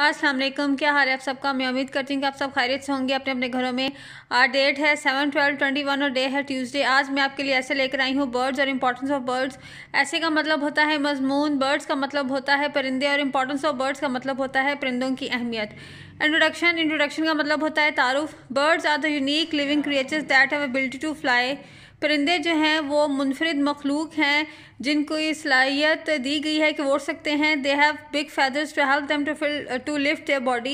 अस्सलाम वालेकुम क्या हाल है आप सबका मैं उम्मीद करती हूँ कि आप सब खैरियत से होंगे अपने अपने घरों में आज डेट है सेवन ट्वेल्व ट्वेंटी वन और डे है ट्यूसडे आज मैं आपके लिए ऐसे लेकर आई हूँ बर्ड्स और इम्पॉर्टेंस ऑफ बर्ड्स ऐसे का मतलब होता है मजमून बर्ड्स का मतलब होता है परिंदे और इंपॉर्टेंस ऑफ बर्ड्स का मतलब होता है परिंदों की अहमियत इंट्रोडक्शन इंट्रोडक्शन का मतलब होता है तारुफ birds are the unique living creatures that have ability to fly परिंदे जो हैं वो मुनफरद मखलूक हैं जिनको ये सलाहियत दी गई है कि वो उड़ सकते हैं they have big feathers to help them to fill to lift their body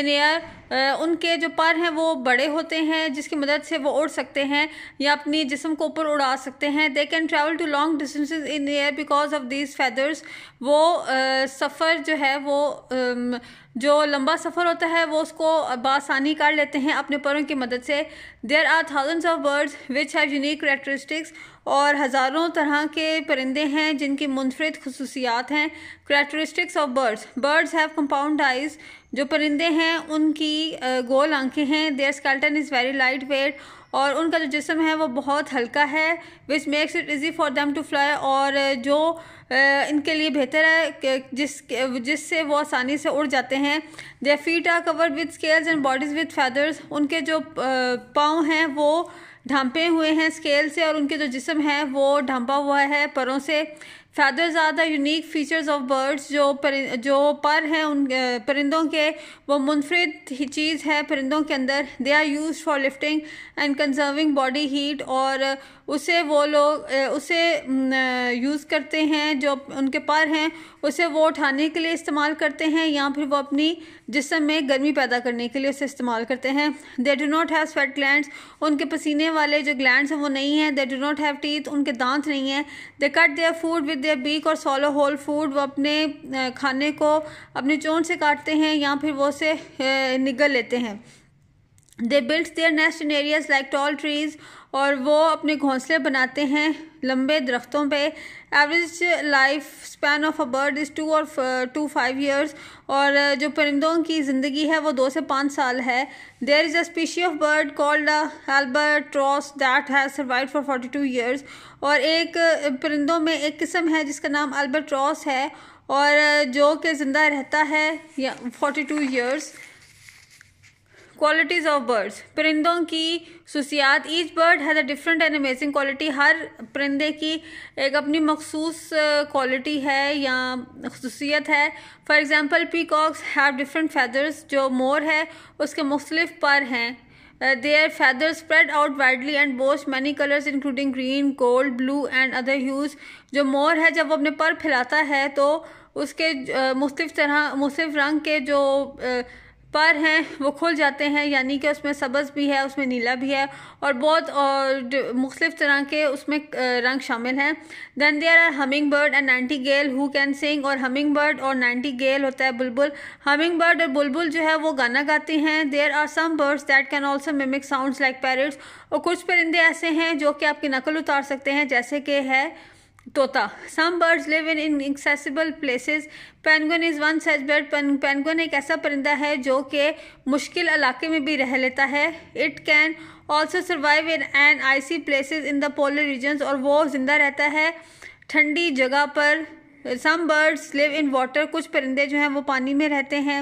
in air उनके जो पर हैं वो बड़े होते हैं जिसकी मदद से वो उड़ सकते हैं या अपनी जिसम को ऊपर उड़ा सकते हैं they can travel to long distance in air because of these feathers वो uh, सफ़र जो है वो uh, जो लंबा सफ़र होता है वो उसको बासानी कर लेते हैं अपने परों की मदद से there are thousands of birds which have unique characteristics और हज़ारों तरह के परिंदे हैं जिनकी मुनफरद खसूसियात हैं characteristics of birds birds have compound eyes जो परिंदे हैं उनकी गोल आंखें हैं their skeleton is very light weight और उनका जो जिसम है वो बहुत हल्का है which makes it easy for them to fly और जो इनके लिए बेहतर है जिस जिससे वो आसानी से उड़ जाते हैं they feet are covered with scales and bodies with feathers उनके जो पाँव हैं वो ढांपे हुए हैं स्केल से और उनके जो जिसम है वो ढांपा हुआ है परों से feathers are the unique features of birds जो पर जो पर हैं उन परिंदों के वो मुनफरद ही चीज़ है परिंदों के अंदर they are use for lifting and conserving body heat और उसे वो लोग उसे यूज़ करते हैं जो उनके पर हैं उसे वो उठाने के लिए इस्तेमाल करते हैं या फिर वो अपनी जिसम में गर्मी पैदा करने के लिए उसे इस्तेमाल करते हैं they do not have sweat gland उनके पसीने वाले जो ग्लैंड हैं वो नहीं हैं they do not have teeth उनके दांत नहीं हैं they cut their food with the beak और सोलो होल फूड वो अपने खाने को अपने चोट से काटते हैं या फिर वो उसे निगल लेते हैं they build their nest in areas like tall trees और वो अपने घोंसले बनाते हैं लंबे दरख्तों पे average life span of a bird is two और टू फाइव ईयर्स और जो परिंदों की ज़िंदगी है वो दो से पाँच साल है there is a species of bird called albatross that has survive for forty two years और एक परिंदों में एक किस्म है जिसका नाम अल्बर्ट रॉस है और जो कि ज़िंदा रहता है forty two years qualities of birds परिंदों की खसूसियात each bird has a different and amazing quality हर परिंदे की एक अपनी मखसूस क्वालिटी है या खसूसियत है for example peacocks have different feathers जो मोर है उसके मुख्तलिफ पर हैं their feathers spread out widely and boast many colours including green gold blue and other hues जो मोर है जब वो अपने पर फैलाता है तो उसके मुख्तफ तरह मुख्तफ रंग के जो uh, पर हैं वो खुल जाते हैं यानी कि उसमें सब्ज़ भी है उसमें नीला भी है और बहुत और मुख्तफ तरह के उसमें रंग शामिल हैं then there are hummingbird and nightingale who can sing और हमिंग बर्ड और नाइन्टी गेल होता है बुलबुल हमिंग बर्ड और बुलबुल जो है वो गाना गाती हैं there are some birds that can also mimic sound like parrots और कुछ परिंदे ऐसे हैं जो कि आपकी नकल उतार सकते हैं जैसे कि है Tota. Some birds live in inaccessible places. Penguin is one such bird. Penguin एक ऐसा परिंदा है जो कि मुश्किल इलाके में भी रह लेता है It can also survive in an icy places in the polar regions और वो जिंदा रहता है ठंडी जगह पर Some birds live in water. कुछ परिंदे जो हैं वो पानी में रहते हैं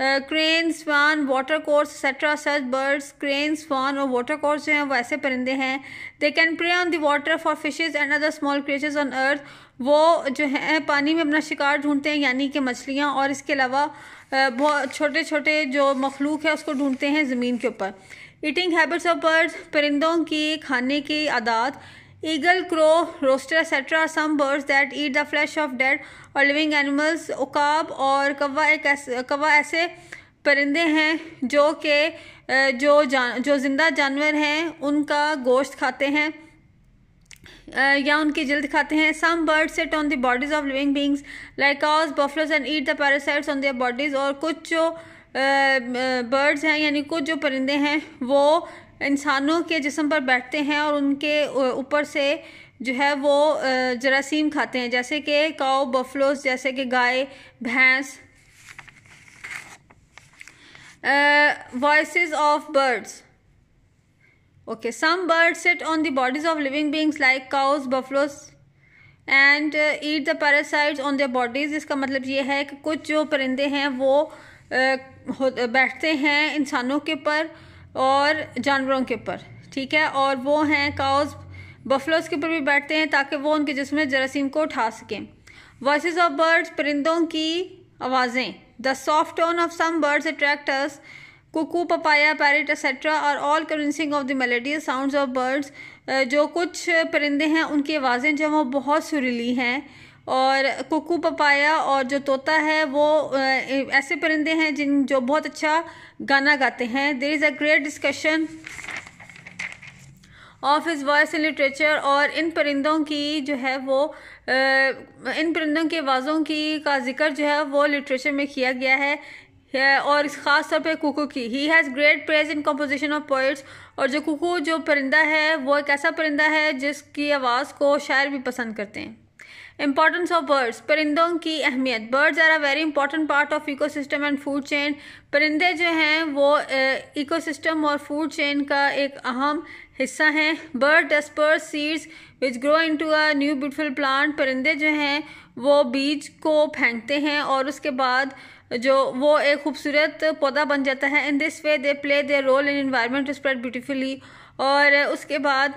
crane swan water course etcetera such birds crane swan और वाटर कोर्स जो हैं वो ऐसे परिंदे हैं they can prey on the water for fishes and other small creatures on earth वो जो है पानी में अपना शिकार ढूंढते हैं यानी कि मछलियाँ और इसके अलावा बहुत छोटे छोटे जो मखलूक है उसको ढूंढते हैं ज़मीन के ऊपर ईटिंग हैबिट्स ऑफ बर्ड्स परिंदों की खाने की आदात eagle crow rooster etcetera some birds that eat the flesh of dead और लिविंग एनिमल्स उकाब और कौवा एक ऐसे कौवा ऐसे परिंदे हैं जो के जो जान जो जिंदा जानवर हैं उनका गोश्त खाते हैं या उनकी जल्द खाते हैं some birds sit on the bodies of living beings like cows buffaloes and eat the parasites on their bodies और कुछ जो बर्ड्स हैं यानी कुछ जो परिंदे हैं वो इंसानों के जिसम पर बैठते हैं और उनके ऊपर से जो है वो जरासीम खाते हैं जैसे कि काओ बफलोस जैसे कि गाय भैंस voice of birds okay some birds sit on the bodies of living beings like cows buffaloes and eat the parasite on the bodies इसका मतलब ये है कि कुछ जो परिंदे हैं वो बैठते हैं इंसानों के ऊपर और जानवरों के ऊपर ठीक है और वो हैं काउज बफलोज के ऊपर भी बैठते हैं ताकि वो उनके जिसम जरासीम को उठा सकें वॉइस ऑफ बर्ड्स परिंदों की आवाज़ें the soft tone of some birds attractors cuckoo papaya parrot etcetera और all convincing of the melody sound of birds जो कुछ परिंदे हैं उनकी आवाज़ें जो वो बहुत सुरीली हैं और कुकू पपाया और जो तोता है वो ऐसे परिंदे हैं जिन जो बहुत अच्छा गाना गाते हैं there is a great discussion of his voice in literature और इन परिंदों की जो है वो इन परिंदों की आवाज़ों की का जिक्र जो है वो लिटरेचर में किया गया है और ख़ास तौर पे कुकू की he has great praise in composition of poets और जो कुकू जो परिंदा है वो एक ऐसा परिंदा है जिसकी आवाज़ को शायर भी पसंद करते हैं इंपॉर्टेंस ऑफ बर्ड्स परिंदों की अहमियत birds are a very important part of ecosystem and food chain परिंदे जो हैं वो इकोसिस्टम और फूड चेन का एक अहम हिस्सा हैं bird disperse seeds which grow into a new beautiful plant परिंदे जो हैं वो बीज को फेंकते हैं और उसके बाद जो वो एक खूबसूरत पौधा बन जाता है in this way they play their role in environment to spread beautifully और उसके बाद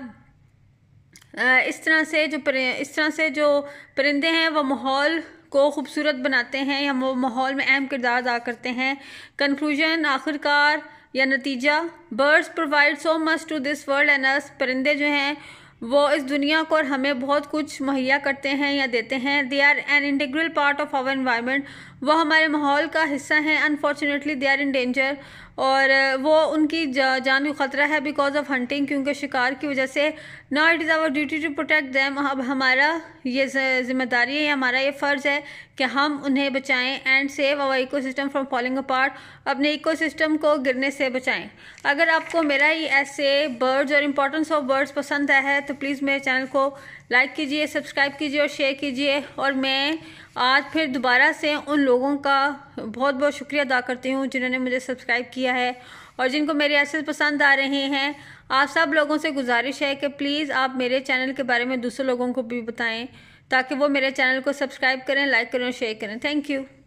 इस तरह से जो इस तरह से जो परिंदे हैं वह माहौल को खूबसूरत बनाते हैं या वो माहौल में अहम किरदार अदा करते हैं कंक्लूजन आखिरकार या नतीजा birds provide so much to this world and us परिंदे जो हैं वो इस दुनिया को और हमें बहुत कुछ मुहैया करते हैं या देते हैं they are an integral part of our environment वो हमारे माहौल का हिस्सा हैं unfortunately they are in danger और वो उनकी जान ख़तरा है बिकॉज ऑफ हंटिंग क्योंकि शिकार की वजह से ना it is our duty to protect them अब हमारा ये जिम्मेदारी है हमारा ये फ़र्ज़ है कि हम उन्हें बचाएं and save our ecosystem from falling apart अपने इकोसिस्टम को गिरने से बचाएं अगर आपको मेरा ये ऐसे बर्ड्स और इम्पोर्टेंस ऑफ बर्ड्स पसंद आया है तो प्लीज़ मेरे चैनल को लाइक कीजिए सब्सक्राइब कीजिए और शेयर कीजिए और मैं आज फिर दोबारा से उन लोगों का बहुत बहुत शुक्रिया अदा करती हूँ जिन्होंने मुझे सब्सक्राइब किया है और जिनको मेरे ऐसे पसंद आ रहे हैं आप सब लोगों से गुजारिश है कि प्लीज़ आप मेरे चैनल के बारे में दूसरे लोगों को भी बताएं ताकि वो मेरे चैनल को सब्सक्राइब करें लाइक करें और शेयर करें थैंक यू